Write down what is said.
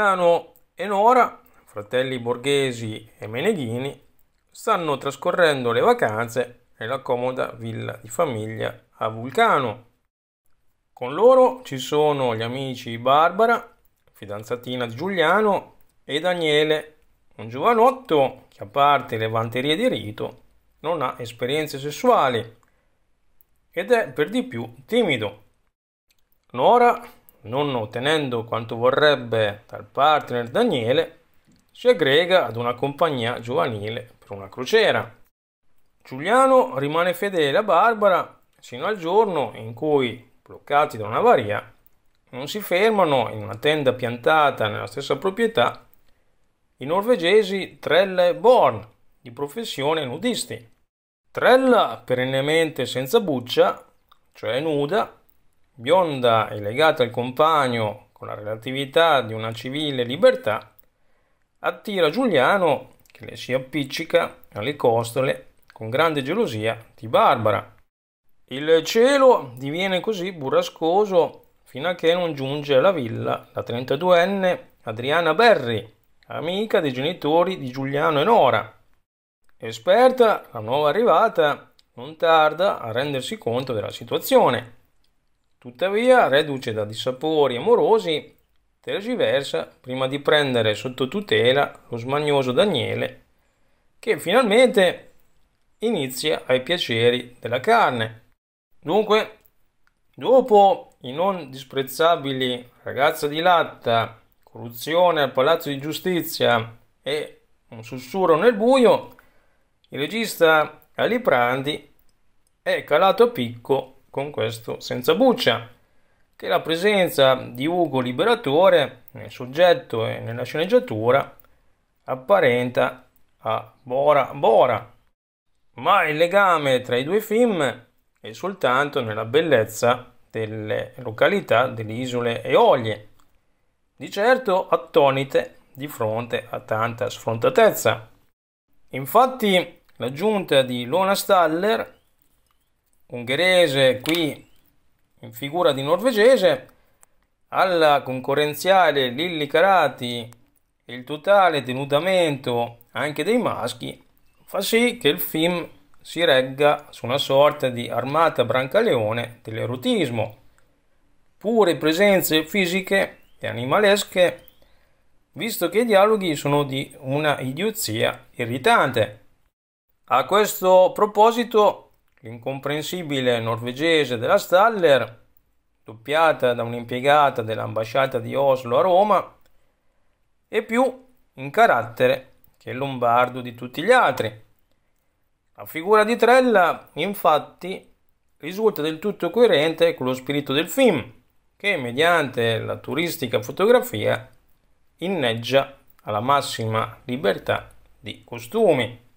Giuliano e Nora, fratelli Borghesi e Meneghini, stanno trascorrendo le vacanze nella comoda villa di famiglia a Vulcano. Con loro ci sono gli amici Barbara, fidanzatina di Giuliano, e Daniele, un giovanotto che a parte le vanterie di rito non ha esperienze sessuali ed è per di più timido. Nora non ottenendo quanto vorrebbe dal partner Daniele, si aggrega ad una compagnia giovanile per una crociera. Giuliano rimane fedele a Barbara fino al giorno in cui, bloccati da un'avaria, non si fermano in una tenda piantata nella stessa proprietà i norvegesi Trella e Born, di professione nudisti. Trella, perennemente senza buccia, cioè nuda, bionda e legata al compagno con la relatività di una civile libertà, attira Giuliano che le si appiccica alle costole con grande gelosia di Barbara. Il cielo diviene così burrascoso fino a che non giunge alla villa la 32enne Adriana Berri, amica dei genitori di Giuliano e Nora. Esperta, la nuova arrivata non tarda a rendersi conto della situazione Tuttavia, reduce da dissapori amorosi, tergiversa prima di prendere sotto tutela lo smagnoso Daniele, che finalmente inizia ai piaceri della carne. Dunque, dopo i non disprezzabili ragazza di latta, corruzione al palazzo di giustizia e un sussurro nel buio, il regista Aliprandi è calato a picco con questo senza buccia, che la presenza di Ugo Liberatore nel soggetto e nella sceneggiatura apparenta a Bora Bora, ma il legame tra i due film è soltanto nella bellezza delle località delle isole Eolie, di certo attonite di fronte a tanta sfrontatezza. Infatti l'aggiunta di Lona Staller ungherese qui in figura di norvegese, alla concorrenziale Lilli Carati il totale denudamento anche dei maschi fa sì che il film si regga su una sorta di armata brancaleone dell'erotismo, pure presenze fisiche e animalesche, visto che i dialoghi sono di una idiozia irritante. A questo proposito L'incomprensibile norvegese della Staller, doppiata da un'impiegata dell'ambasciata di Oslo a Roma, e più in carattere che il lombardo di tutti gli altri. La figura di Trella, infatti, risulta del tutto coerente con lo spirito del film, che mediante la turistica fotografia inneggia alla massima libertà di costumi.